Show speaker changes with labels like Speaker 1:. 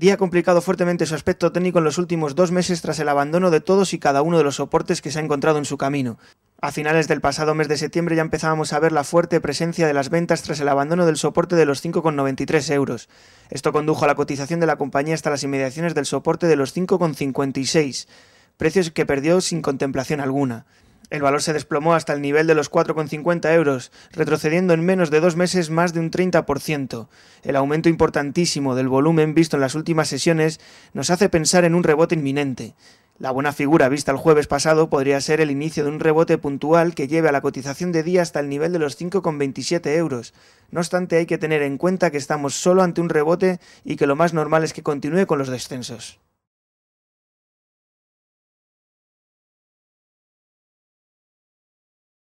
Speaker 1: Día complicado fuertemente su aspecto técnico en los últimos dos meses tras el abandono de todos y cada uno de los soportes que se ha encontrado en su camino. A finales del pasado mes de septiembre ya empezábamos a ver la fuerte presencia de las ventas tras el abandono del soporte de los 5,93 euros. Esto condujo a la cotización de la compañía hasta las inmediaciones del soporte de los 5,56, precios que perdió sin contemplación alguna. El valor se desplomó hasta el nivel de los 4,50 euros, retrocediendo en menos de dos meses más de un 30%. El aumento importantísimo del volumen visto en las últimas sesiones nos hace pensar en un rebote inminente. La buena figura vista el jueves pasado podría ser el inicio de un rebote puntual que lleve a la cotización de día hasta el nivel de los 5,27 euros. No obstante, hay que tener en cuenta que estamos solo ante un rebote y que lo más normal es que continúe con los descensos.